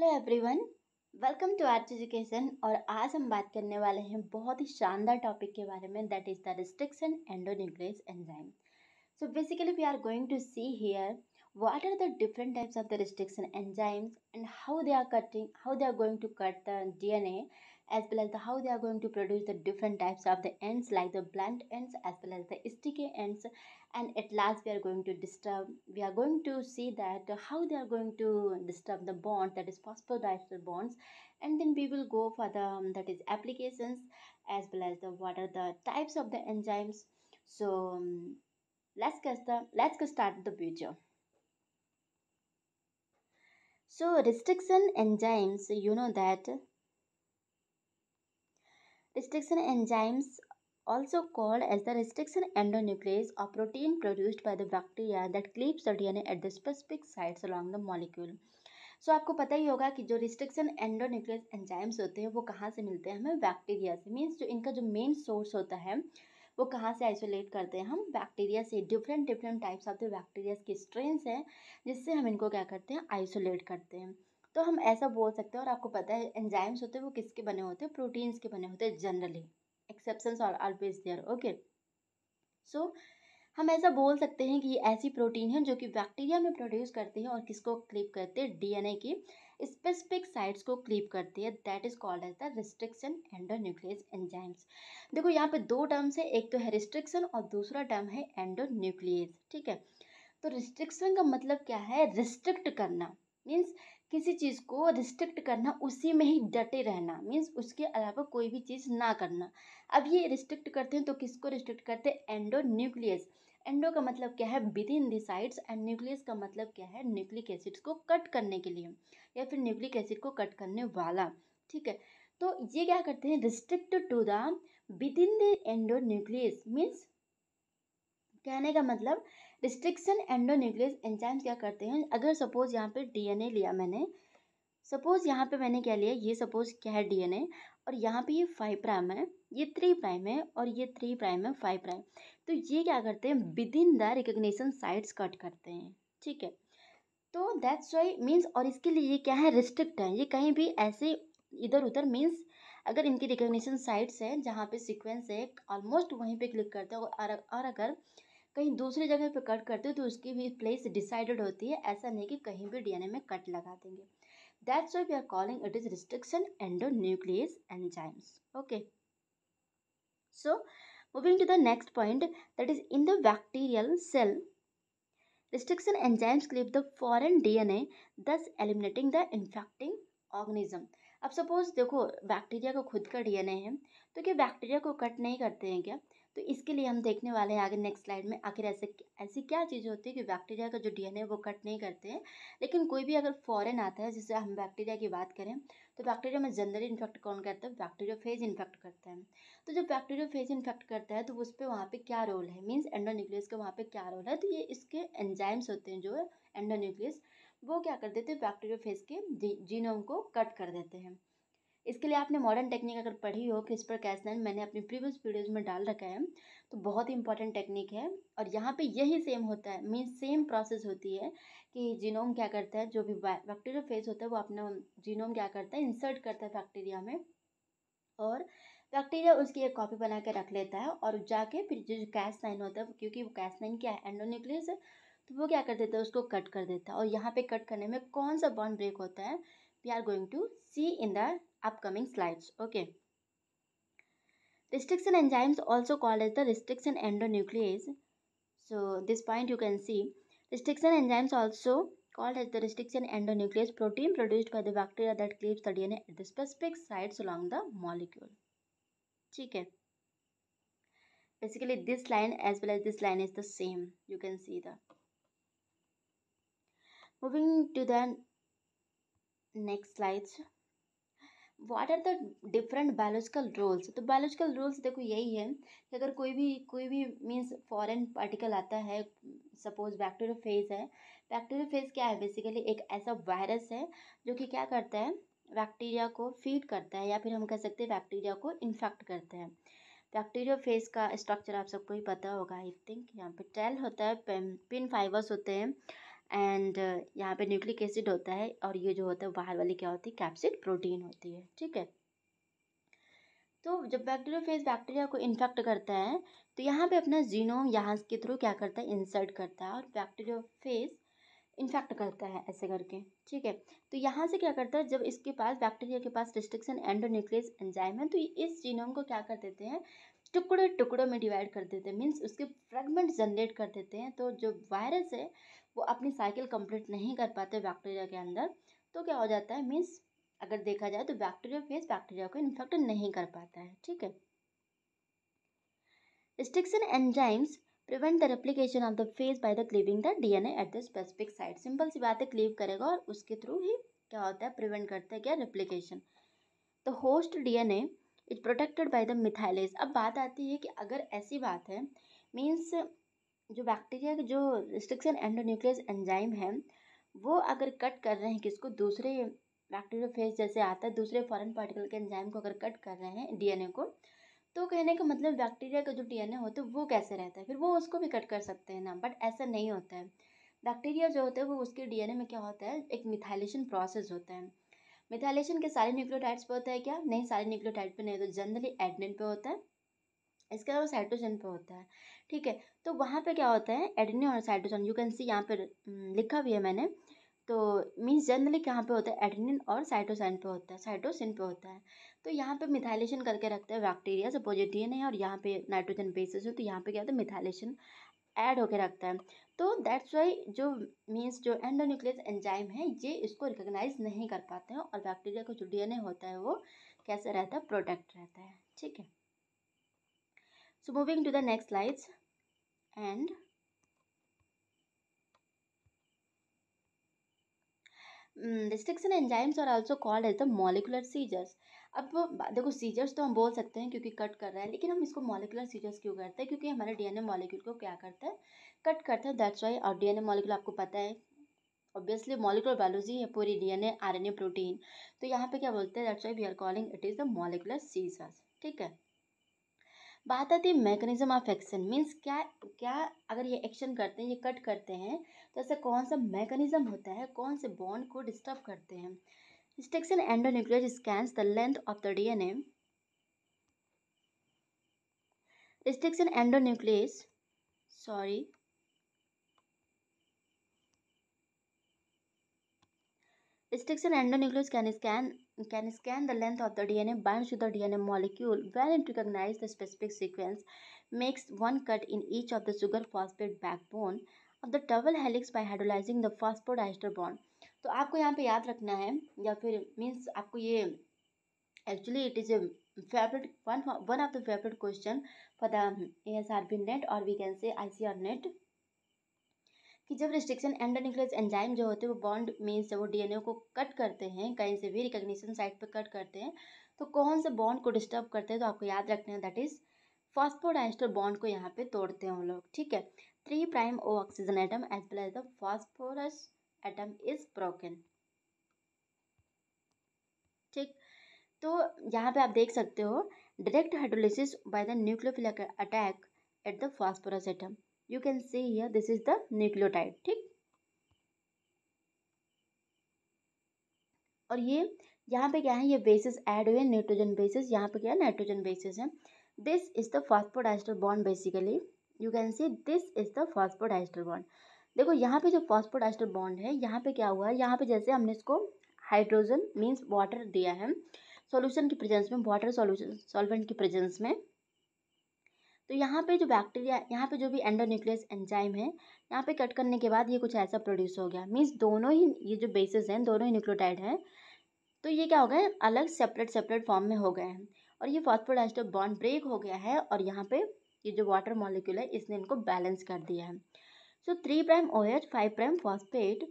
Hello everyone welcome to art education और आज हम बात करने वाले हैं बहुत ही शानदार टॉपिक के बारे में that is the restriction endonuclease enzyme so basically we are going to see here what are the different types of the restriction enzymes and how they are cutting how they are going to cut the DNA as well as the how they are going to produce the different types of the ends like the blunt ends as well as the sticky ends and at last we are going to disturb we are going to see that how they are going to disturb the bond that is phosphodiester bonds and then we will go for the um, that is applications as well as the what are the types of the enzymes so um, let's get the let's get start the video so restriction enzymes you know that Restriction enzymes also called as the restriction endonuclease or protein produced by the bacteria that cleaves the DNA at the specific sites along the molecule. So so, आपको पता ही होगा कि जो restriction endonuclease enzymes होते हैं वो कहाँ से मिलते हैं हमें बैक्टीरिया से मीन्स जो इनका जो मेन सोर्स होता है वो कहाँ से आइसोलेट करते हैं हम बैक्टीरिया से different different types of the bacteria की स्ट्रेंस हैं जिससे हम इनको क्या करते हैं आइसोलेट करते हैं तो हम ऐसा बोल सकते हैं और आपको पता है एंजाइम्स होते हैं वो किसके बने होते हैं प्रोटीन्स के बने होते हैं generally exception are always there okay so हम ऐसा बोल सकते हैं कि ये ऐसी प्रोटीन है जो कि बैक्टीरिया में प्रोड्यूस करती है और किसको क्लिप करते हैं डीएनए की स्पेसिफिक साइट्स को क्लिप करती है that is called as the restriction endonuclease enzymes देखो यहाँ पे दो टर्म्स है एक तो है रिस्ट्रिक्शन और दूसरा टर्म है एंडो न्यूक्लियस ठीक है तो रिस्ट्रिक्शन का मतलब क्या है रिस्ट्रिक्ट करना मीन्स किसी चीज़ को रिस्ट्रिक्ट करना उसी में ही डटे रहना मीन्स उसके अलावा कोई भी चीज़ ना करना अब ये रिस्ट्रिक्ट करते हैं तो किसको रिस्ट्रिक्ट करते हैं एंडो न्यूक्लियस एंडो का मतलब क्या है within the sites endonuclease का मतलब क्या है न्यूक्लिक एसिड्स को कट करने के लिए या फिर न्यूक्लिक एसिड को कट करने वाला ठीक है तो ये क्या करते हैं restrict to the within the endonuclease means कहने का मतलब रिस्ट्रिक्शन एंडोन्यूक्लियस एंजाइम्स क्या करते हैं अगर सपोज यहाँ पे डीएनए लिया मैंने सपोज यहाँ पे मैंने क्या लिया ये सपोज क्या है डीएनए और यहाँ पे ये फाइव प्राइम है ये थ्री प्राइम है और ये थ्री प्राइम है फाइव प्राइम तो ये क्या करते हैं within the recognition sites cut करते हैं ठीक है तो दैट्स वाई मीन्स और इसके लिए ये क्या है रिस्ट्रिक्ट है ये कहीं भी ऐसे इधर उधर मीन्स अगर इनकी रिकोगनीसन साइट्स हैं जहाँ पे सिक्वेंस है ऑलमोस्ट वहीं पे क्लिक करते हैं और अगर कहीं दूसरे जगह पे कट करते हो तो उसकी भी प्लेस डिसाइडेड होती है ऐसा नहीं कि कहीं भी डीएनए में कट लगा देंगे that's why we are calling it is restriction endonuclease enzymes okay so moving to the next point that is in the bacterial cell restriction enzymes clip the foreign D N A thus eliminating the infecting organism अब suppose देखो bacteria का खुद का DNA है तो क्या bacteria को cut नहीं करते हैं क्या तो इसके लिए हम देखने वाले हैं आगे नेक्स्ट स्लाइड में आखिर ऐसे ऐसी क्या चीज़ें होती है कि बैक्टीरिया का जो डीएनए वो कट नहीं करते हैं लेकिन कोई भी अगर फॉरेन आता है जैसे हम बैक्टीरिया की बात करें तो बैक्टीरिया में जनरली इन्फेक्ट कौन करता है बैक्टीरिया फेज इन्फेक्ट करता है तो जब बैक्टीरिया फेज इन्फेक्ट करता है तो उस पर वहाँ पर क्या रोल है मीन्स एंडोन्यूक्लियस का वहाँ पर क्या रोल है तो ये इसके एंजाइम्स होते हैं जो एंडोन्यूक्लियस वो क्या कर देते हैं बैक्टीरिया फेज के जीनोम को कट कर देते हैं इसके लिए आपने मॉडर्न टेक्निक अगर पढ़ी हो कि इस पर कैसनन मैंने अपनी प्रीवियस वीडियोस में डाल रखा है तो बहुत ही इंपॉर्टेंट टेक्निक है और यहाँ पे यही सेम होता है मीन सेम प्रोसेस होती है कि जीनोम क्या करता है जो भी बैक्टीरियल फेज होता है वो अपना जीनोम क्या करता है इंसर्ट करता है बैक्टीरिया में और बैक्टीरिया उसकी एक कॉपी बना के रख लेता है और जाके फिर जो कैस नाइन होता है क्योंकि वो कैस नाइन क्या है एंडोन्यूक्लियस है तो वो क्या कर देता है उसको कट कर देता है और यहाँ पे कट करने में कौन सा बॉन्ड ब्रेक होता है we are going to see in the upcoming slides. Okay. Restriction enzymes also called as the restriction endonuclease. So this point you can see. Restriction enzymes also called as the restriction endonuclease protein produced by the bacteria that cleaves the DNA at the specific sites along the molecule. Okay. Basically this line as well as this line is the same. You can see the. Moving to the next slides. What are the different biological roles तो biological rules देखो यही है कि अगर कोई भी कोई भी मीन्स फॉरेन पार्टिकल आता है सपोज बैक्टीरिया फेज है बैक्टीरिया फेज क्या है बेसिकली एक ऐसा वायरस है जो कि क्या करता है बैक्टीरिया को फीड करता है या फिर हम कह सकते हैं बैक्टीरिया को इन्फेक्ट करते हैं बैक्टीरिया फेज का स्ट्रक्चर आप सबको ही पता होगा आई थिंक यहाँ पे टेल होता है पिन फाइबर्स होते हैं एंड uh, यहाँ पे न्यूक्लिक एसिड होता है और ये जो होता है बाहर वाली क्या होती है कैप्सिड प्रोटीन होती है ठीक है तो जब बैक्टीरियोफेज बैक्टीरिया को इन्फेक्ट करता है तो यहाँ पे अपना जीनोम यहाँ के थ्रू क्या करता है इंसर्ट करता है और बैक्टीरियोफेज इन्फेक्ट करता है ऐसे करके ठीक है तो यहाँ से क्या करता है जब इसके पास बैक्टीरिया के पास रिस्ट्रिक्शन एंडोन्यूक्लियस एंजाइम है तो इस जीनोम को क्या कर देते हैं टुकड़े टुकड़ों में डिवाइड कर देते हैं मीन्स उसके फ्रेगमेंट जनरेट कर देते हैं तो जो वायरस है वो अपनी साइकिल कंप्लीट नहीं कर पाते बैक्टीरिया के अंदर तो क्या हो जाता है मीन्स अगर देखा जाए तो बैक्टीरिया फेस बैक्टीरिया को इन्फेक्ट नहीं कर पाता है ठीक है restriction enzymes prevent the replication of the phage by the cleaving the DNA at the specific site. Simple सी बात है क्लीव करेगा और उसके थ्रू ही क्या होता है प्रिवेंट करता है क्या replication the host DNA is protected by the methylase अब बात आती है कि अगर ऐसी बात है मीन्स जो बैक्टीरिया के जो रिस्ट्रिक्शन एंडोन्यूक्लियस एंजाइम है वो अगर कट कर रहे हैं किसको दूसरे बैक्टीरिया फेज जैसे आता है दूसरे फॉरेन पार्टिकल के एंजाइम को अगर कट कर रहे हैं डीएनए को तो कहने का मतलब बैक्टीरिया का जो डीएनए होता है वो कैसे रहता है फिर वो उसको भी कट कर सकते हैं ना बट ऐसा नहीं होता है बैक्टीरिया जो होता है वो उसके डी में क्या होता है एक मिथाइलेशन प्रोसेस होता है मिथाइलेशन के सारे न्यूक्लियोटाइड्स पर होता है क्या नहीं सारे न्यूक्लियोटाइड पर नहीं तो जनरली एडनिन पर होता है इसके अलावा साइटोजन पे होता है ठीक है तो वहाँ पे क्या होता है एडेनिन और साइटोजन यू कैन सी यहाँ पे लिखा भी है मैंने तो मीन्स जनरली कहाँ पे होता है एडिनिन और साइटोसन पे होता है साइटोसिन पे होता है तो यहाँ पे मिथाइलेशन करके रखते हैं बैक्टीरिया सपोज ये डी है और यहाँ पे नाइट्रोजन बेसिस है तो यहाँ पे क्या होता है मिथाइलेशन ऐड होकर रखता है तो दैट्स वाई जो मीन्स जो एंडोन्यूक्लियस एंजाइम है ये इसको रिकोगनाइज़ नहीं कर पाते हैं और बैक्टीरिया का जो डी होता है वो कैसे रहता है प्रोटेक्ट रहता है ठीक है so moving to the next slides and restriction enzymes और also called as the molecular scissors अब देखो सीजर्स तो हम बोल सकते हैं क्योंकि कट कर रहा है लेकिन हम इसको मॉलिकुलर सीजर्स क्यों करते हैं क्योंकि हमारे डीएनए मॉलिक्यूल को क्या करता है कट करता है दैट्स वाई और डीएनए मॉलिक्यूल आपको पता है ऑब्वियसली मॉलिकुलर बायोलॉजी है पूरी एन ए प्रोटीन तो यहाँ पे क्या बोलते हैं that's why we are calling it is the molecular scissors ठीक है बात आती है मैकेनिज्म ऑफ एक्शन मीन्स क्या क्या अगर ये एक्शन करते हैं ये कट करते हैं तो ऐसा कौन सा मैकेनिज्म होता है कौन से बॉन्ड को डिस्टर्ब करते हैं restriction endonuclease scans the length of the DNA restriction endonuclease sorry restriction endonuclease can scan can scan the length of the DNA, binds to the DNA molecule. When it recognizes the specific sequence, makes one cut in each of the sugar phosphate backbone of the double helix by hydrolyzing the phosphodiester bond. तो आपको यहाँ पे याद रखना है या फिर means आपको ये actually it is a favourite one one of the favourite question for the S R B NET और we can say I C R net कि जब रिस्ट्रिक्शन एंड न्यूक्लियस एंजाइम जो होते हैं वो बॉन्ड मीन्स वो डीएनए को cut करते हैं कहीं से भी रिकग्निशन साइट पे कट करते हैं तो कौन से बॉन्ड को डिस्टर्ब करते हैं तो आपको याद रखना है दैट इज़ फॉस्फोडाइस्टर बॉन्ड को यहाँ पे तोड़ते हैं हम लोग ठीक है three prime O oxygen atom as well as the phosphorus atom is broken ठीक तो यहाँ पे आप देख सकते हो direct hydrolysis by the nucleophilic attack at the phosphorus atom you can see here this is the nucleotide ठीक और ये यहाँ पे क्या है ये बेसिस ऐड हुए नाइट्रोजन बेसिस यहाँ पे क्या है नाइट्रोजन बेसिस है this is the phosphodiester bond basically you can see this is the phosphodiester bond देखो यहाँ पे जो फॉस्फोडाइस्टर बॉन्ड है यहाँ पे क्या हुआ है यहाँ पे जैसे हमने इसको हाइड्रोजन मीन्स वाटर दिया है सॉल्यूशन की प्रेजेंस में वाटर सॉल्यूशन सॉल्वेंट की प्रेजेंस में तो यहाँ पे जो बैक्टीरिया यहाँ पे जो भी एंडो न्यूक्लियस एंजाइम है यहाँ पे कट करने के बाद ये कुछ ऐसा प्रोड्यूस हो गया मीन्स दोनों ही ये जो बेसिस हैं दोनों ही न्यूक्लोटाइड हैं तो ये क्या हो गए अलग सेपरेट सेपरेट फॉर्म में हो गए हैं और ये फॉस्फोडास्टर बॉन्ड ब्रेक हो गया है और यहाँ पे ये जो वाटर मॉलिक्यूल है इसने इनको बैलेंस कर दिया है so three prime O H five prime phosphate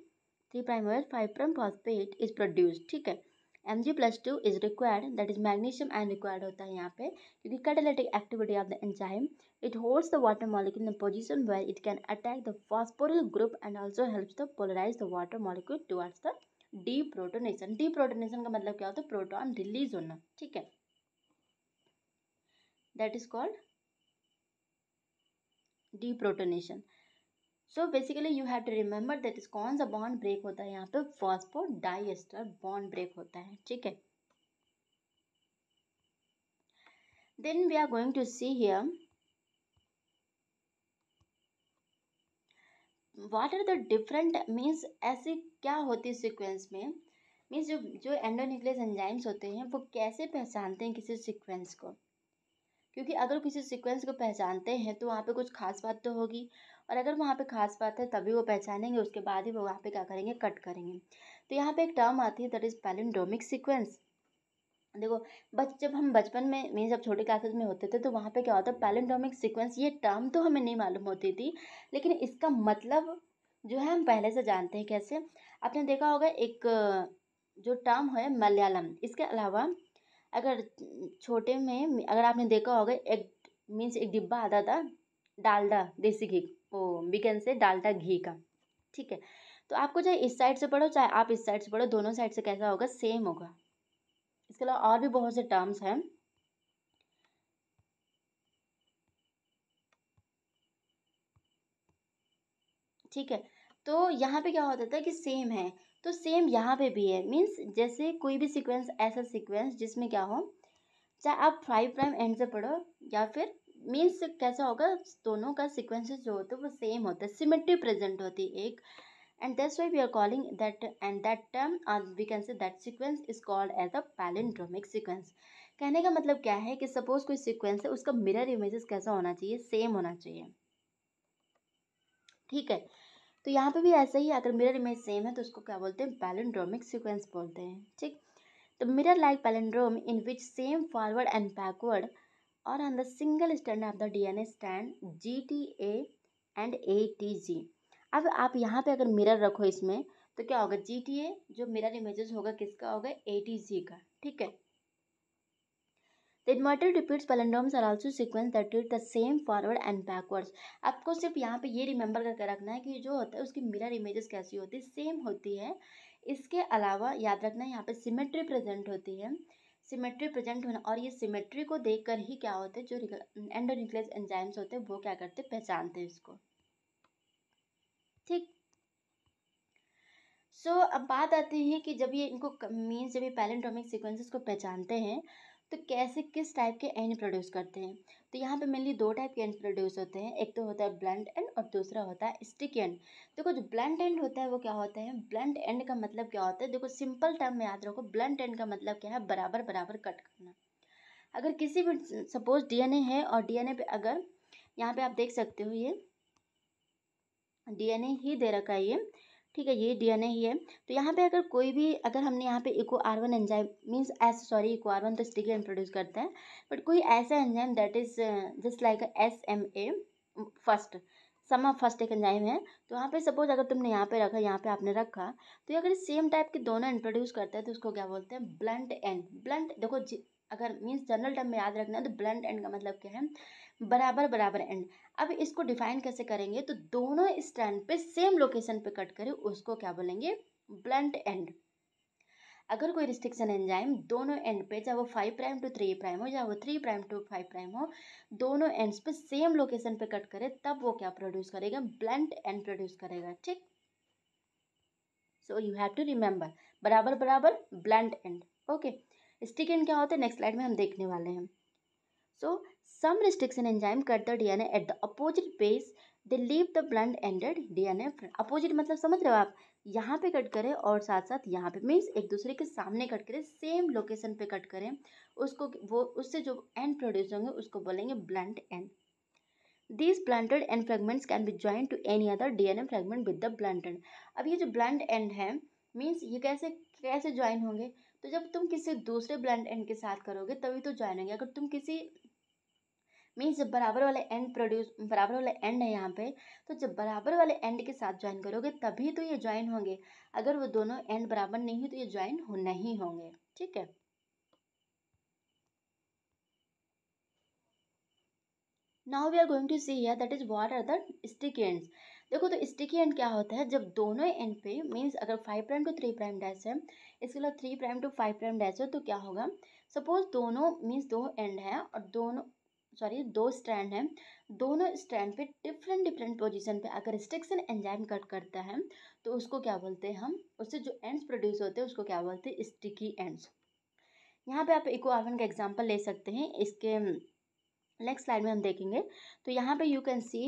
three prime O H five prime phosphate is produce ठीक है M G plus two is required that is magnesium ion required होता है यहाँ पे क्योंकि catalytic activity of the enzyme it holds the water molecule in position where it can attack the phosphoryl group and also helps the polarise the water molecule towards the D protonation D deprotonation का मतलब क्या होता है proton release होना ठीक है that is called deprotonation so basically you have to remember that is कौन सा बॉन्ड ब्रेक होता है यहाँ पे फॉस्फो डाइस्टर बॉन्ड ब्रेक होता है ठीक है then we are going to see here what are the different means ऐसे क्या होती है सिक्वेंस में मीन्स जो जो एंडोन्यूक्लियस एंजाइम्स होते हैं वो कैसे पहचानते हैं किसी सिक्वेंस को क्योंकि अगर किसी सिक्वेंस को पहचानते हैं तो वहाँ पे कुछ खास बात तो होगी और अगर वहाँ पे खास बात है तभी वो पहचानेंगे उसके बाद ही वो वहाँ पे क्या करेंगे कट करेंगे तो यहाँ पे एक टर्म आती है दैट इज़ पैलिंड्रोमिक सीक्वेंस देखो बच जब हम बचपन में मीन जब छोटे क्लासेज में होते थे तो वहाँ पे क्या होता है पैलिंड्रोमिक सिक्वेंस ये टर्म तो हमें नहीं मालूम होती थी लेकिन इसका मतलब जो है हम पहले से जानते हैं कैसे आपने देखा होगा एक जो टर्म है मलयालम इसके अलावा अगर छोटे में अगर आपने देखा होगा एक मीन्स एक डिब्बा आता था डालडा देसी घी वी कैन से डालडा घी का ठीक है तो आपको चाहे इस साइड से पढ़ो चाहे आप इस साइड से पढ़ो दोनों साइड से कैसा होगा सेम होगा इसके अलावा और भी बहुत से टर्म्स हैं ठीक है तो यहाँ पे क्या होता था कि सेम है तो सेम यहाँ पे भी है मीन्स जैसे कोई भी सीक्वेंस ऐसा सीक्वेंस जिसमें क्या हो चाहे आप फाइव प्राइम एंड से पढ़ो या फिर मीन्स कैसा होगा दोनों का सिक्वेंसेस जो होते हैं वो सेम होता है सिमेट्री प्रेजेंट होती है एक end that's why we are calling that end that term or we can say that sequence is called as a palindromic sequence कहने का मतलब क्या है कि सपोज कोई सिक्वेंस है उसका मिरर इमेजेस कैसा होना चाहिए सेम होना चाहिए ठीक है तो यहाँ पे भी ऐसा ही अगर मिरर इमेज सेम है तो उसको क्या बोलते हैं पैलेंड्रोमिक सिक्वेंस बोलते हैं ठीक तो mirror like palindrome in which same forward and backward or on the single strand of the DNA strand GTA and ATG. अब आप यहाँ पे अगर मिरर रखो इसमें तो क्या होगा GTA जो मिरर इमेजेस होगा किसका होगा ATG का ठीक है inverted repeats palindromes are also sequence that it the same forward and backwards आपको सिर्फ यहाँ पे ये रिमेंबर करके रखना है कि जो होता है उसकी मिरर इमेजेस कैसी होती है सेम होती है इसके अलावा याद रखना है यहाँ पे सिमेट्री प्रेजेंट होती है सिमेट्री प्रेजेंट होना और ये सिमेट्री को देखकर ही क्या होते हैं जो एंडोन्यूक्लियस एंजाइम्स होते हैं वो क्या करते हैं पहचानते हैं इसको ठीक सो so, अब बात आती है कि जब ये इनको मीन्स जब ये पैलेंटोमिक सिक्वेंसेस को पहचानते हैं तो कैसे किस टाइप के एन प्रोड्यूस करते हैं तो यहाँ पे मेनली दो टाइप के एन प्रोड्यूस होते हैं एक तो होता है ब्लंट एंड और दूसरा होता है स्टिक एंड देखो जो ब्लंट एंड होता है वो क्या होता है ब्लंट एंड का मतलब क्या होता है देखो सिंपल टर्म में याद रखो ब्लंट एंड का मतलब क्या है बराबर बराबर कट करना अगर किसी भी सपोज डी है और डी पे अगर यहाँ पे आप देख सकते हो ये डी ही दे रखा है ये ठीक है ये डीएनए ही है तो यहाँ पे अगर कोई भी अगर हमने यहाँ पे Eco R one enzyme means S sorry Eco R one तो स्टिगन प्रोड्यूस करता है बट कोई ऐसा enzyme that is just like S M A first Sma first एक एंजाइम है तो यहाँ पे सपोज अगर तुमने यहाँ पे रखा यहाँ पे आपने रखा तो अगर सेम टाइप के दोनों इंट्रोड्यूस करते हैं तो उसको क्या बोलते हैं ब्लंट एंड ब्लंट देखो अगर मीन्स जनरल टर्म में याद रखना है तो ब्लंट एंड का मतलब क्या है बराबर बराबर एंड अब इसको डिफाइन कैसे करेंगे तो दोनों स्टैंड पे सेम लोकेशन पे कट करें उसको क्या बोलेंगे ब्लंट एंड अगर कोई रिस्ट्रिक्शन एंजाइम दोनों एंड पे चाहे वो five prime to three prime हो या वो three prime to five prime हो दोनों एंड्स पे सेम लोकेशन पे कट करे तब वो क्या प्रोड्यूस करेगा ब्लंट एंड प्रोड्यूस करेगा ठीक so you have to remember बराबर बराबर blunt end okay stick end क्या होता है नेक्स्ट स्लाइड में हम देखने वाले हैं so so, Some restriction enzyme cut the DNA opposite the opposite base. They leave the blunt ended DNA. Opposite मतलब समझ रहे हो आप यहाँ पे कट करें और साथ साथ यहाँ पे मीन्स एक दूसरे के सामने कट करें सेम लोकेशन पे कट करें उसको वो उससे जो एंड प्रोड्यूस होंगे उसको बोलेंगे blunt end this blunted end fragments can be join to any other D N A fragment with the blunt अब ये जो ब्लैंड एंड है मीन्स ये कैसे कैसे ज्वाइन होंगे तो जब तुम किसी दूसरे ब्लैंड एंड के साथ करोगे तभी तो ज्वाइन होंगे अगर तुम किसी मीन्स जब बराबर वाले एंड प्रोड्यूस बराबर वाले एंड है यहाँ पे तो जब बराबर वाले एंड के साथ ज्वाइन करोगे तभी तो ये ज्वाइन होंगे अगर वो दोनों एंड बराबर नहीं हो तो ये ज्वाइन हो नहीं होंगे ठीक है now we are going to see here that is what are the sticky ends देखो तो स्टिकी एंड क्या होता है जब दोनों एंड पे मीन्स अगर five prime to three prime dash है इसके अलावा three prime to five prime dash है तो क्या होगा सपोज दोनों मीन्स दो एंड है और दोनों सॉरी दो स्ट्रैंड हैं दोनों स्ट्रैंड पे डिफरेंट डिफरेंट पोजीशन पे अगर रिस्ट्रिक्शन एंजाइम कट करता है तो उसको क्या बोलते हैं हम उससे जो एंड्स प्रोड्यूस होते हैं उसको क्या बोलते हैं स्टिकी एंड्स यहाँ पे आप इको आवन का एग्जाम्पल ले सकते हैं इसके नेक्स्ट um, स्लाइड में हम देखेंगे तो यहाँ पर यू कैन सी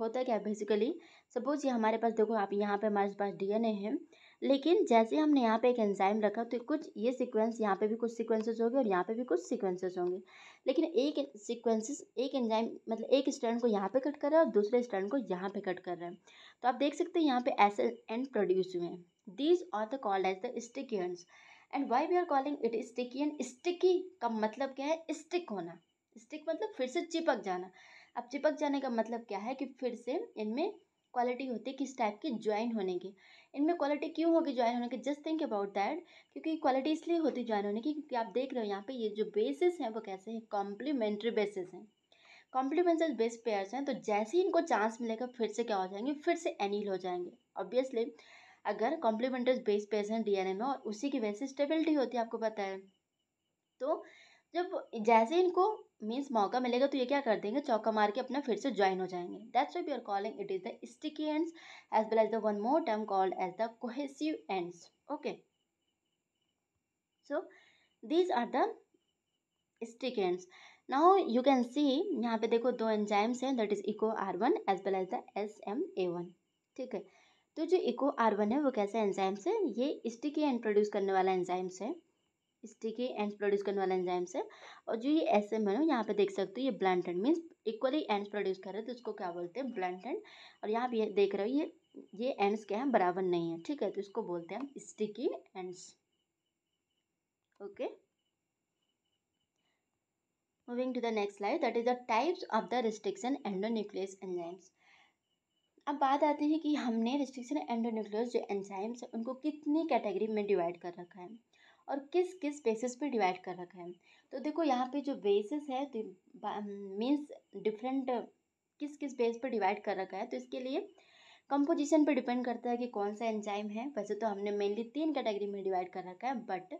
होता है क्या बेसिकली सपोज ये हमारे पास देखो आप यहाँ पे हमारे पास ए है लेकिन जैसे हमने यहाँ पे एक एंजाइम रखा तो कुछ ये सीक्वेंस यहाँ पे भी कुछ सीक्वेंसेस होंगे और यहाँ पे भी कुछ सीक्वेंसेस होंगे लेकिन एक सीक्वेंसेस एक एंजाइम मतलब एक स्टैंड को यहाँ पे कट कर रहा है और दूसरे स्टैंड को यहाँ पे कट कर रहा है तो आप देख सकते हैं यहाँ पे ऐसे एंड प्रोड्यूस हुए हैं these are the called as the sticky ends and why we are calling it sticky end sticky का मतलब क्या है स्टिक होना स्टिक मतलब फिर से चिपक जाना अब चिपक जाने का मतलब क्या है कि फिर से इनमें क्वालिटी होती है किस टाइप की ज्वाइन होने की इनमें क्वालिटी क्यों होगी ज्वाइन होने की जस्ट थिंक अबाउट दैट क्योंकि क्वालिटी इसलिए होती है ज्वाइन होने की क्योंकि आप देख रहे हो यहाँ पे ये जो बेसिस हैं वो कैसे हैं कॉम्प्लीमेंट्री बेसिस हैं कॉम्प्लीमेंटल बेस पेयर्स हैं तो जैसे ही इनको चांस मिलेगा फिर से क्या हो जाएंगे फिर से एनील हो जाएंगे ऑब्वियसली अगर कॉम्प्लीमेंट्री बेस पेयर्स हैं डीएनए में और उसी की वजह से स्टेबिलिटी होती है आपको पता है तो जब जैसे इनको मीन्स मौका मिलेगा तो ये क्या कर देंगे चौका मार के अपना फिर से ज्वाइन हो जाएंगे that's why you are calling it is the sticky ends as well as the one more term called as the cohesive ends okay so these are the stick ends now you can see यहाँ पे देखो दो enzymes हैं that is Eco R one as well as the S M A one ठीक है तो जो eco R one है वो कैसे एंजाइम्स है ये स्टिकी एंड प्रोड्यूस करने वाला एंजाइम्स है स्टिकी एंड्स प्रोड्यूस करने वाला एंजाइम्स है और जो ये एस एम है यहाँ पे देख सकते हो ये blunted means equally ends produce कर रहे हैं तो उसको क्या बोलते हैं ब्लैंटेड और यहाँ भी देख रहे हो ये ये एंड्स क्या है बराबर नहीं है ठीक है तो इसको बोलते हैं हम sticky ends okay moving to the next slide that is the types of the restriction endonuclease enzymes अब बात आती है कि हमने रिस्ट्रिक्शन एंडोन्यूक्लियस जो एंजाइम्स हैं उनको कितनी कैटेगरी में डिवाइड कर रखा है और किस किस बेसिस पे डिवाइड कर रखा है तो देखो यहाँ पे जो बेसिस है मीन्स डिफरेंट um, किस किस बेस पर डिवाइड कर रखा है तो इसके लिए कंपोजिशन पे डिपेंड करता है कि कौन सा एंजाइम है वैसे तो हमने मेनली तीन कैटेगरी में डिवाइड कर रखा है बट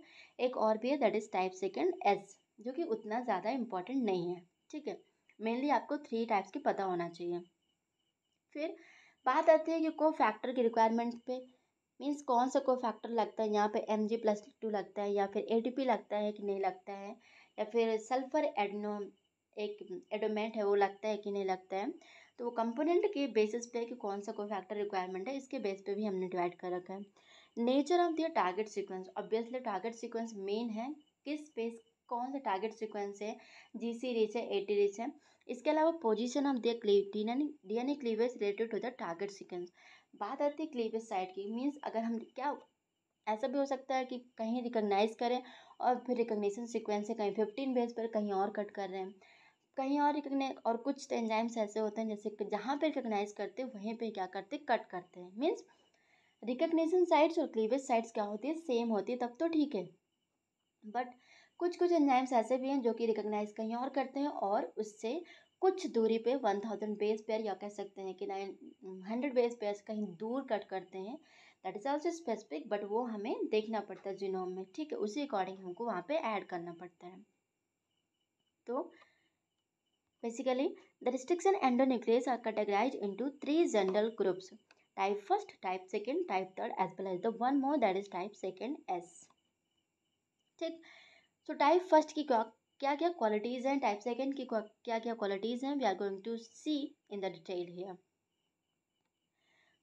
एक और भी है that is type second S जो कि उतना ज़्यादा इम्पॉर्टेंट नहीं है ठीक है मेनली आपको थ्री टाइप्स के पता होना चाहिए फिर बात आती है कि को फैक्टर की रिक्वायरमेंट पे मीन्स कौन सा फैक्टर लगता है यहाँ पे एम जी प्लस टू लगता है या फिर ए टी पी लगता है कि नहीं लगता है या फिर सल्फर एडनो एक एडोमेट है वो लगता है कि नहीं लगता है तो वो कंपोनेंट के बेसिस पे कि कौन सा फैक्टर रिक्वायरमेंट है इसके बेस पे भी हमने डिवाइड कर रखा है nature of their target sequence obviously target sequence main है किस बेस कौन सा टारगेट सिक्वेंस है जी सी रिच है ए टी रिच है इसके अलावा position of their D N A cleavage related to the target sequence बात आती है क्लीवेज साइड की मीन्स अगर हम क्या ऐसा भी हो सकता है कि कहीं रिकग्नाइज करें और फिर रिकोगनीसन सिक्वेंस से कहीं फिफ्टीन बेस पर कहीं और कट कर रहे हैं कहीं और रिकग्नाइ और कुछ एंजाइम्स ऐसे होते हैं जैसे जहाँ पर रिकग्नाइज करते वहीं पर क्या करते कट करते हैं मीन्स रिकग्निशन साइड्स और क्लीवेज साइड्स क्या होती है सेम होती है तब तो ठीक है बट कुछ कुछ एंजाइम्स ऐसे भी हैं जो कि रिकग्नाइज कहीं और करते हैं और उससे कुछ दूरी पे वन थाउजेंड बेस पेयर या कह सकते हैं कि नाइन हंड्रेड बेस पेयर कहीं हम्म। दूर कट करते हैं that is also specific but वो हमें देखना पड़ता है जिनोम में ठीक है उसी अकॉर्डिंग हमको वहाँ पे ऐड करना पड़ता है तो basically the restriction endonuclease are categorise into three general groups type first type second type third as well as the one more that is type second S ठीक सो टाइप फर्स्ट की क्या क्या क्या qualities हैं type second की क्या क्या qualities हैं we are going to see in the detail here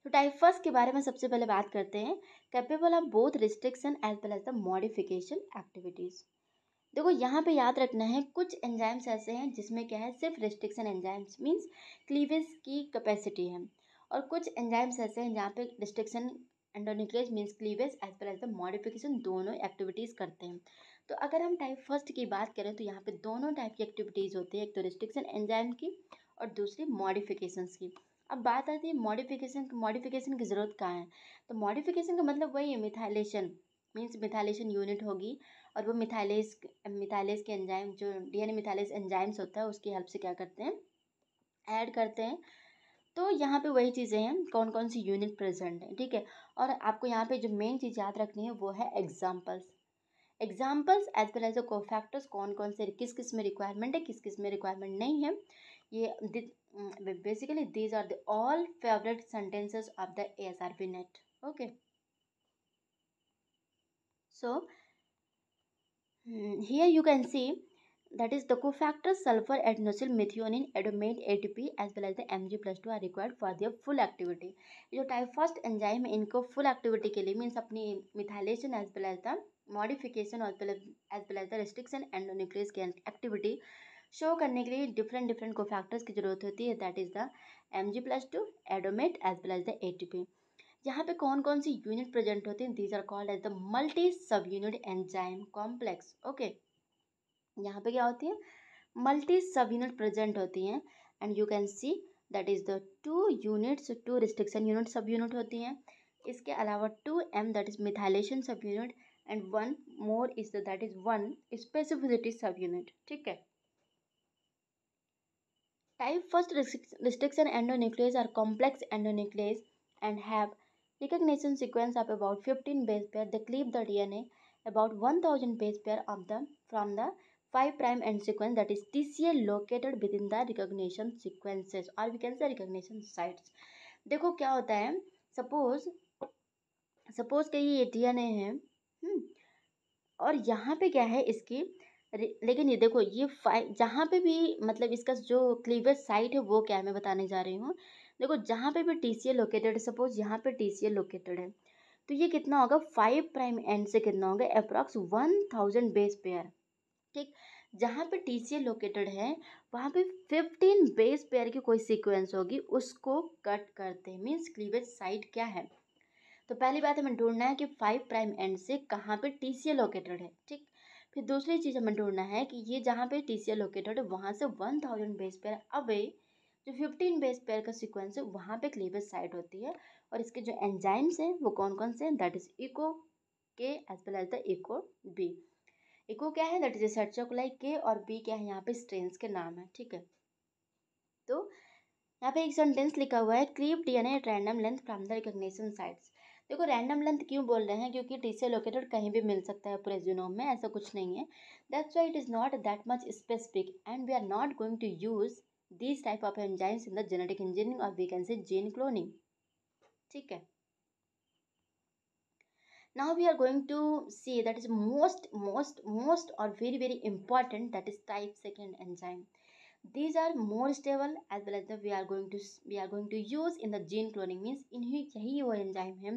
तो टाइप फर्स्ट के बारे में सबसे पहले बात करते हैं capable of both restriction as well as the modification activities देखो यहाँ पे याद रखना है कुछ एंजाइम्स ऐसे हैं जिसमें क्या है सिर्फ रिस्ट्रिक्शन एंजाइम्स मींस क्लीवेज की कैपेसिटी है और कुछ एंजाइम्स ऐसे हैं जहाँ पे restriction endonuclease means cleavage as well as the modification दोनों एक्टिविटीज़ करते हैं तो अगर हम टाइप फर्स्ट की बात करें तो यहाँ पे दोनों टाइप की एक्टिविटीज़ होती है एक तो रिस्ट्रिक्शन एंजाइम की और दूसरी मॉडिफिकेशंस की अब बात आती है मॉडिफिकेशन मॉडिफिकेशन की ज़रूरत कहाँ है तो मॉडिफिकेशन का मतलब वही है मिथाइलेशन मीन्स मिथाइलेशन यूनिट होगी और वो मिथाइलेस मिथाइलेस के एंजाइम जो डीएनए मिथाइलेस एंजाइम्स होता है उसकी हेल्प से क्या करते हैं ऐड करते हैं तो यहाँ पे वही चीज़ें हैं कौन कौन सी यूनिट प्रेजेंट है ठीक है और आपको यहाँ पे जो मेन चीज़ याद रखनी है वो है examples examples as well as a cofactors कौन कौन से किस किस में रिक्वायरमेंट है किस किस में रिक्वायरमेंट नहीं है ये basically these are the all favourite sentences of the S R B net okay so here you so mm, here you can see that sulphur adenosyl cofactors sulfur A T P as well as the M G plus two are required for their full activity जो type first enzyme है इनको full activity के लिए means अपनी methylation as well as the modification और as well as the restriction endonuclease की activity show करने के लिए डिफरेंट डिफरेंट को फैक्टर्स की जरूरत होती है that is the M G plus two AdoMet as well as the A T P यहाँ पे कौन कौन सी यूनिट प्रेजेंट होती हैं these are called as the multi sub unit enzyme complex okay यहाँ पे क्या होती है मल्टी सब यूनिट प्रेजेंट होती हैं and you can see that is the two units two restriction unit sub unit होती हैं इसके अलावा two M that is methylation sub unit and one more is that is one specificity sub unit ठीक है type first restriction endonuclease are complex endonuclease and have recognition sequence of about fifteen base pair the cleave the D N A about one thousand base pair of the from the five prime end sequence that is T C A located within the recognition sequences और we can say recognition sites देखो क्या होता है suppose suppose कहिए ये D N ए है हम्म, और यहाँ पे क्या है इसकी लेकिन ये देखो ये फाइव जहाँ पे भी मतलब इसका जो क्लीवेज साइट है वो क्या है मैं बताने जा रही हूँ देखो जहाँ पे भी टी सी ए लोकेटेड है सपोज यहाँ पे टी सी ए लोकेटेड है तो ये कितना होगा फाइव प्राइम एंड से कितना होगा approx one thousand base pair ठीक जहाँ पे टी सी ए लोकेटेड है वहाँ पे फिफ्टीन बेस पेयर की कोई सिक्वेंस होगी उसको कट करते हैं मीन्स क्लीवेज साइट क्या है तो पहली बात हमें ढूंढना है कि फाइव प्राइम एंड से कहाँ पे टी सी लोकेटेड है ठीक फिर दूसरी चीज़ हमें ढूंढना है कि ये जहाँ पे टी सी लोकेटेड है वहाँ से one thousand base pair away जो फिफ्टीन बेस पेयर का सीक्वेंस है वहाँ पे क्लीवेज साइड होती है और इसके जो एंजाइम्स हैं वो कौन कौन से हैं that is Eco K as well as the Eco B Eco क्या है दैट इज सर्चोकलाई के और बी क्या है यहाँ पे स्ट्रेंस के नाम है ठीक है तो यहाँ पे एक सेंटेंस लिखा हुआ है cleave N A random length from the recognition sites देखो रैंडम लेंथ क्यों बोल रहे हैं क्योंकि टीसीए लोकेटेड कहीं भी मिल सकता है पूरे जूनोम में ऐसा कुछ नहीं है that's why it is not that much specific and we are not going to use this type of enzymes in the genetic engineering और we can see gene cloning ठीक है now we are going to see that is most most most और very very important that is type second enzyme these are more stable as well as the we are going to we are going to use in the gene cloning means इन्हीं yahi wo enzyme hai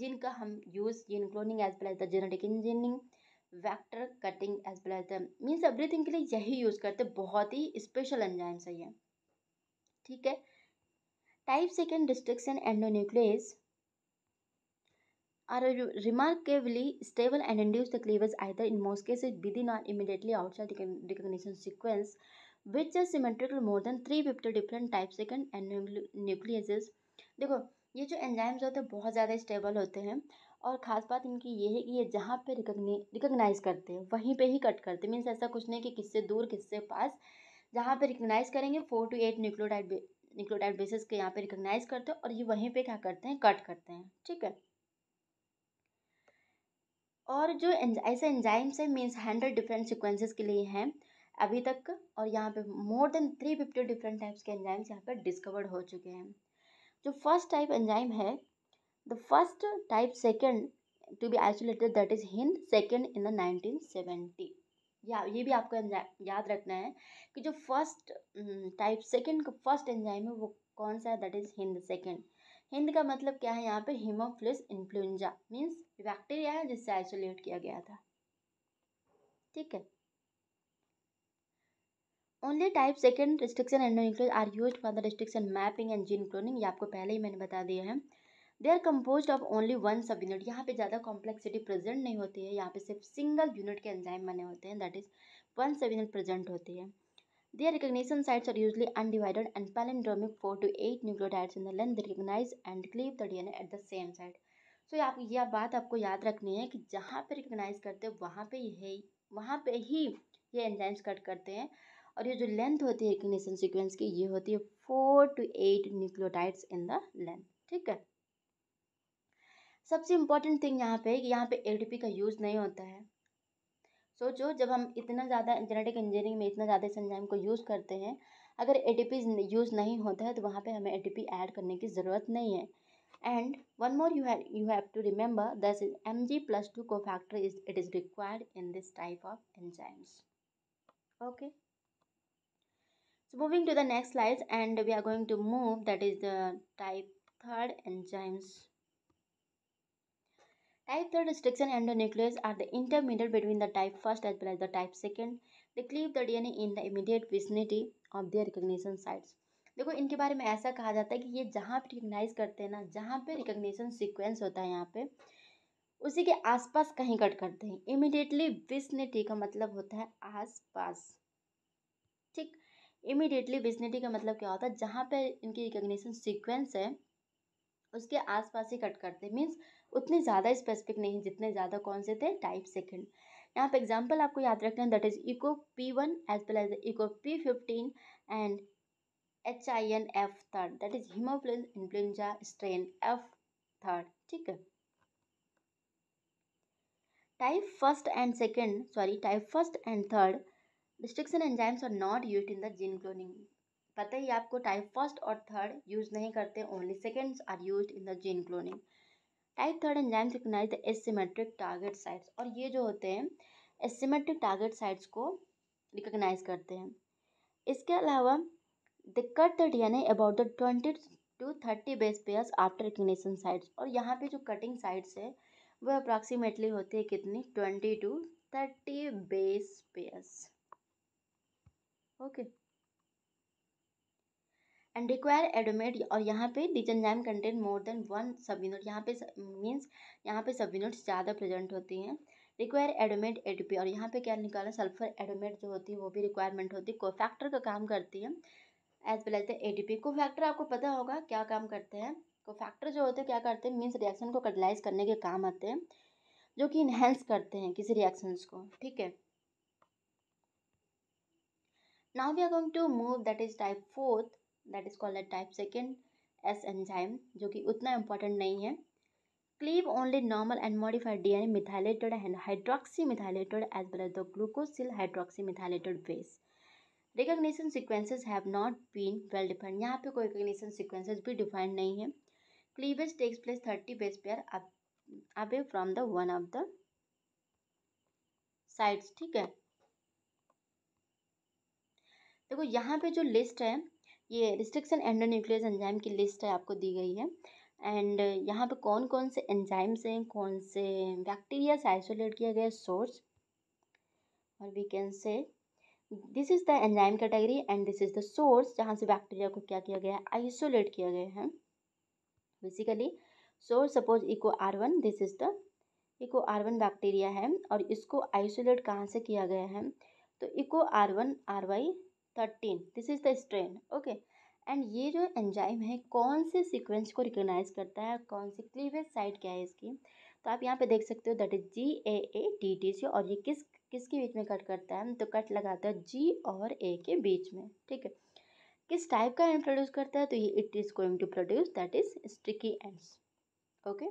jinka hum use gene cloning as well as the genetic engineering vector cutting as well as the means everything ke liye yahi use karte bahut hi special enzymes hai ye theek hai type second destruction endonuclease are remarkably stable and induce the cleavage either in most cases within or immediately outside the recognition sequence which are symmetrical more than three fifty different type second endonuclease देखो ये जो enzymes होते हैं बहुत ज़्यादा stable होते हैं और ख़ास बात इनकी ये है कि ये जहाँ पे रिकग्नि रिकगनाइज करते हैं वहीं पे ही कट करते हैं मीन्स ऐसा कुछ नहीं कि किससे दूर किससे पास जहाँ पे रिकग्नाइज़ करेंगे four to eight nucleotide nucleotide basis के यहाँ पे रिकग्नाइज़ करते हैं और ये वहीं पे क्या करते हैं कट करते हैं ठीक है और जो ऐसे एंजाइम्स है मीन्स हंड्रेड डिफरेंट सिक्वेंसेस के लिए हैं अभी तक और यहाँ पे more than three fifty different types के एंजाइम्स यहाँ पे डिस्कवर्ड हो चुके हैं जो फर्स्ट टाइप एंजाइम है the first type second to be isolated that is Hind second in the nineteen seventy या ये भी आपको याद रखना है कि जो फर्स्ट टाइप सेकेंड का फर्स्ट एंजाइम है वो कौन सा है that is Hind second Hind का मतलब क्या है यहाँ पे हिमोफ्लिस इन्फ्लुएंजा मीन्स बैक्टीरिया है जिससे आइसोलेट किया गया था ठीक है only type second restriction endonuclease are use for the restriction mapping and gene cloning ये आपको पहले ही मैंने बता दिया है they are compose of only one sub unit यहाँ पे ज़्यादा कॉम्प्लेक्सिटी प्रेजेंट नहीं होती है यहाँ पे सिर्फ सिंगल यूनिट के एंजाइम बने होते हैं that is one sub unit present होती है Their recognition sites are usually undivided and palindromic 4 to 8 nucleotides in the length they recognize and cleave the DNA at the same site. So so, आप यह बात आपको याद रखनी है कि जहाँ पे रिकग्नाइज करते हैं वहाँ पे ही वहाँ पे ही ये एंजाइम्स कट करते हैं और ये जो लेंथ होती है इग्निशन सीक्वेंस की ये होती है four to eight nucleotides in the length ठीक है सबसे इम्पॉर्टेंट थिंग यहाँ पे है कि यहाँ पे एडीपी का यूज़ नहीं होता है सोचो जब हम इतना ज़्यादा जेनेटिक इंजीनियरिंग में इतना ज़्यादा संजाइम को यूज़ करते हैं अगर एटीपी यूज़ नहीं होता है तो वहाँ पे हमें एटीपी ऐड करने की ज़रूरत नहीं है and one more you have you have to remember this M G plus two cofactor is it is required in this type of enzymes okay so moving to the next slides and we are going to move that is the type third enzymes Type third restriction endonuclease are the intermediate between the type first as well as the type second They cleave the DNA in the immediate vicinity of their recognition sites. देखो इनके बारे में ऐसा कहा जाता है कि ये जहाँ पे रिकग्नाइज करते हैं ना जहाँ पे रिकग्निशन सीक्वेंस होता है यहाँ पे उसी के आसपास कहीं कट करते हैं इमिडिएटली विसनिटी का मतलब होता है आसपास ठीक इमीडिएटली विजनेटी का मतलब क्या होता है जहाँ पे इनकी रिकोगशन सिक्वेंस है उसके आसपास ही कट करते मीन्स उतने ज़्यादा स्पेसिफिक नहीं जितने ज़्यादा कौन से थे टाइप सेकंड यहाँ पे एग्जांपल आपको याद रखना है that is Eco P one as well as Eco P fifteen and H I N F third that is Haemophilus influenzae strain F third ठीक है type first and second sorry type first and third restriction enzymes are not use in the gene cloning पता ही आपको type first और third use नहीं करते only seconds are use in the gene cloning type third enzymes recognise the asymmetric target sites और ये जो होते हैं एसिमेट्रिक टारगेट साइट्स को रिकोगनाइज करते हैं इसके अलावा the cut the DNA about the twenty two thirty base pairs after recognition sites और यहाँ पे जो कटिंग साइट्स है वो अप्रॉक्सीमेटली होती है कितनी twenty two thirty base pairs okay and require AdoMet और यहाँ पे these enzyme contain more than one sub unit यहाँ पे मीन्स यहाँ पे सब यूनिट्स ज़्यादा प्रेजेंट होती हैं रिक्वायर एडोमेट ए और यहाँ पे क्या निकालना सल्फर एडोमेट जो होती है वो भी रिक्वायरमेंट होती है कोफैक्टर का काम करती है as well as the P cofactor आपको पता होगा क्या काम करते हैं कोफैक्टर जो होते हैं क्या करते हैं मीन्स रिएक्शन को कटलाइज करने के काम आते हैं जो कि इन्हेंस करते हैं किसी रिएक्शंस को ठीक है Now we are going to move that is type fourth that is called a type second S enzyme jo ki utna important nahi hai cleave only normal and modified DNA methylated and hydroxy methylated as well as the glucosyl hydroxy methylated base recognition sequences have not been well defined यहाँ पे कोई recognition sequences भी defined नहीं है cleavage takes place thirty base pair away from the one of the sites ठीक है देखो यहाँ पे जो लिस्ट है ये रिस्ट्रिक्शन एंडो न्यूक्लियस एंजाइम की लिस्ट है आपको दी गई है एंड यहाँ पे कौन कौन से एंजाइम्स हैं कौन से बैक्टीरिया से आइसोलेट किया गया सोर्स और we can say this is the enzyme category and this is the source जहाँ से बैक्टीरिया को क्या किया गया है आइसोलेट किया गया है basically source suppose Eco R one this is the Eco R one bacteria है और इसको आइसोलेट कहाँ से किया गया है तो Eco R one R Y thirteen this is the strain okay and ये जो एंजाइम है कौन से सीक्वेंस को रिकोगनाइज करता है कौन सी क्लीवेज साइड क्या है इसकी तो आप यहाँ पे देख सकते हो that is G A A T T C और ये किस किसके बीच में कट करता है तो कट लगाता है जी और ए के बीच में ठीक है किस टाइप का एंड प्रोड्यूस करता है तो ये it is going to produce that is sticky ends okay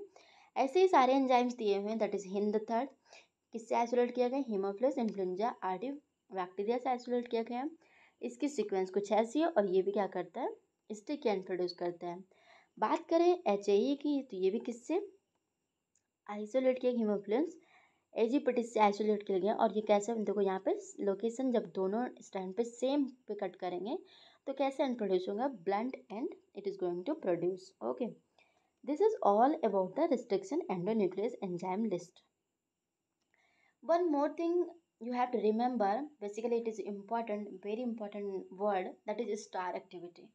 ऐसे ही सारे एंजाइम्स दिए हुए हैं दैट इज हिंद थर्ड किससे आइसोलेट किया गया हीमोफ्लस इन्फ्लुंजा आर्टिव बैक्टीरिया से आइसोलेट किया गया है इसकी सीक्वेंस कुछ ऐसी है और ये भी क्या करता है स्टिक एंड प्रोड्यूस करता है बात करें एच e की तो ये भी किससे आइसोलेट किया हीमोफ्लुएंस एजीपटिस से आइसोलेट किया गया और ये कैसे देखो यहाँ पे लोकेशन जब दोनों स्टैंड पे सेम पे कट करेंगे तो कैसे एंड प्रोड्यूस होगा blunt end it is going to produce okay this is all about the restriction endonuclease enzyme list one more thing you have to remember basically it is important very important word that is star activity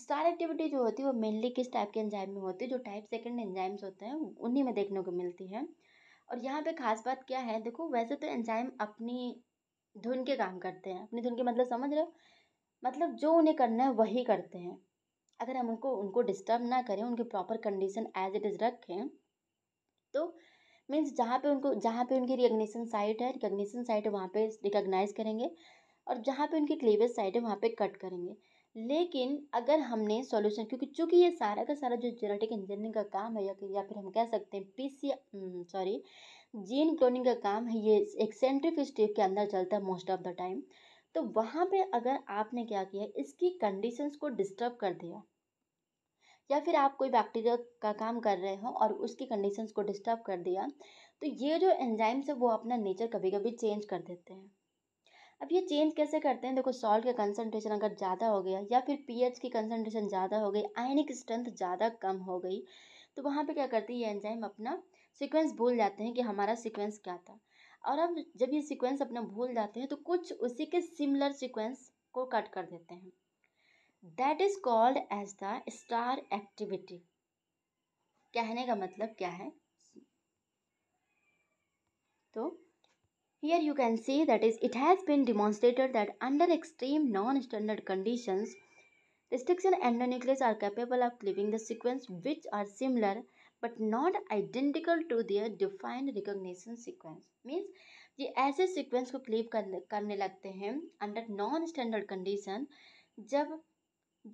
star activity जो होती है वो mainly किस type के enzyme में होती है जो टाइप सेकंड एंजाइम्स होते हैं उन्हीं में देखने को मिलती है और यहाँ पे खास बात क्या है देखो वैसे तो एंजाइम अपनी धुन के काम करते हैं अपनी धुन के मतलब समझ रहे हो मतलब जो उन्हें करना है वही करते हैं अगर हम उनको उनको डिस्टर्ब ना करें उनकी proper condition as it is रखें तो मीन्स जहाँ पे उनको जहाँ पे उनकी रिकग्नेशन साइट है रिकग्नेशन साइट है वहाँ पे रिकग्नाइज करेंगे और जहाँ पे उनकी क्लीवेज साइट है वहाँ पे कट करेंगे लेकिन अगर हमने सॉल्यूशन क्योंकि चूंकि ये सारा का सारा जो जेनेटिक इंजीनियरिंग का काम है या या फिर हम कह सकते हैं सी सॉरी जीन क्लोनिंग का काम है ये एक सेंट्रिफिक स्टेप के अंदर चलता है मोस्ट ऑफ द टाइम तो वहाँ पर अगर आपने क्या किया इसकी कंडीशन को डिस्टर्ब कर दिया या फिर आप कोई बैक्टीरिया का काम कर रहे हो और उसकी कंडीशंस को डिस्टर्ब कर दिया तो ये जो एंजाइम्स है वो अपना नेचर कभी कभी चेंज कर देते हैं अब ये चेंज कैसे करते हैं देखो सॉल्ट का कंसनट्रेशन अगर ज़्यादा हो गया या फिर पीएच की कंसनट्रेशन ज़्यादा हो गई आयनिक स्ट्रेंथ ज़्यादा कम हो गई तो वहाँ पे क्या करती है ये एंजाइम अपना सीक्वेंस भूल जाते हैं कि हमारा सीक्वेंस क्या था और अब जब ये सीक्वेंस अपना भूल जाते हैं तो कुछ उसी के सिमिलर सीक्वेंस को कट कर देते हैं that is called as the star activity कहने का मतलब क्या है तो here you can see that is it has been demonstrated that under extreme non standard condition restriction endonuclease are capable of living the sequence which are similar but not identical to their defined recognition sequence means ये ऐसे sequence को cleave करने लगते हैं under non standard condition जब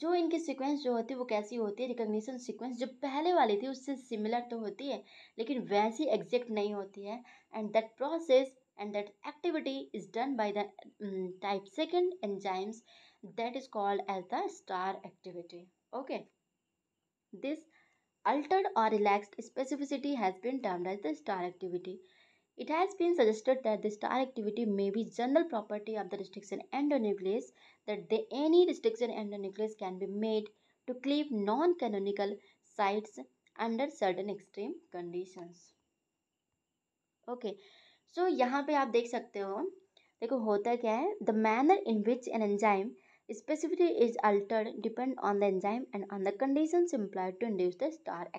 जो इनकी sequence जो होती है वो कैसी होती है रिकग्निशन सीक्वेंस जो पहले वाली थी उससे सिमिलर तो होती है लेकिन वैसी एग्जैक्ट नहीं होती है and that process and that activity is done by the type second enzymes that is called as the star activity okay this altered और relaxed specificity has been term as the star activity It has been suggested that the star activity may be general property of the restriction endonuclease, that the, any restriction endonuclease can be made to cleave non-canonical sites under certain extreme conditions. okay. so, यहाँ पे आप देख सकते हो देखो होता क्या in which an enzyme specificity is altered depends on the enzyme and enzyme and on the condition implied to induce the star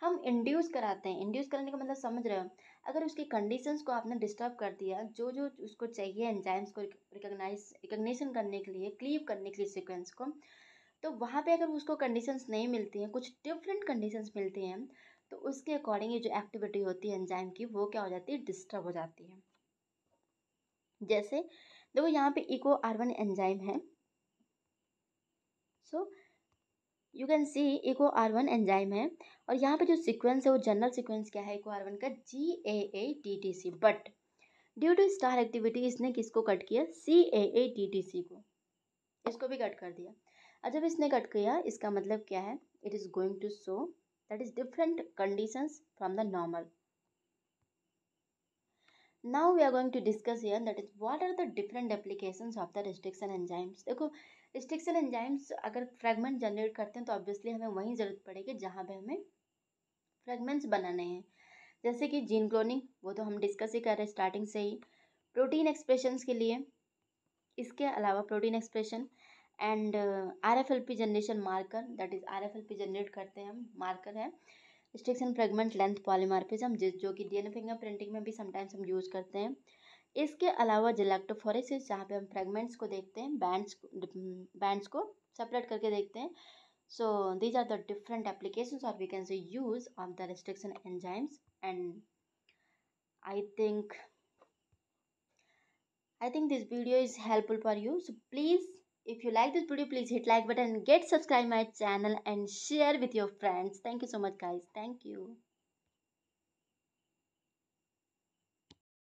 हम इंड्यूस कराते हैं इंड्यूस कराने का मतलब समझ रहे हो अगर उसकी कंडीशंस को आपने डिस्टर्ब कर दिया जो जो उसको चाहिए एंजाइम्स को रिकग्नाइज करने के लिए क्लीव करने के लिए सिक्वेंस को तो वहाँ पे अगर उसको कंडीशंस नहीं मिलती हैं कुछ डिफरेंट कंडीशंस मिलती हैं तो उसके अकॉर्डिंग ये जो एक्टिविटी होती है एंजाइम की वो क्या हो जाती है डिस्टर्ब हो जाती है जैसे देखो यहाँ पे इको आर वन एंजाइम है so so, you can see Eco R one enzyme है और यहाँ पे जो सीक्वेंस है वो जनरल सीक्वेंस क्या है इको आर वन का G A A T T C but due to star activity इसने किसको कट किया सी ए ए टी टी सी को इसको भी कट कर दिया और जब इसने कट किया इसका मतलब क्या है it is going to show that is different conditions from the normal now we are going to discuss here that is what are the different application of the restriction enzymes देखो स्टिक्सल enzymes अगर fragment generate करते हैं तो obviously हमें वहीं ज़रूरत पड़ेगी जहाँ पर हमें फ्रेगमेंट्स बनाने हैं जैसे कि जीन क्लोनिंग वो तो हम डिस्कस ही कर रहे हैं स्टार्टिंग से ही प्रोटीन एक्सप्रेशन के लिए इसके अलावा protein expression and R F L P generation marker that is R F L P generate करते हैं हम मार्कर है sticks and fragment length polymorphism जिस जो कि डी एन फिंगर प्रिंटिंग में भी समटाइम्स हम यूज़ करते हैं इसके अलावा जिलेक्टोफोरेसिस जहाँ पे हम फ्रेगमेंट्स को देखते हैं बैंड्स बैंड्स को सेपरेट करके देखते हैं so these are the different application और we can see use of the restriction enzymes and I think I think this video is helpful for you so please if you like this video please hit like button get subscribe my channel and share with your friends thank you so much guys thank you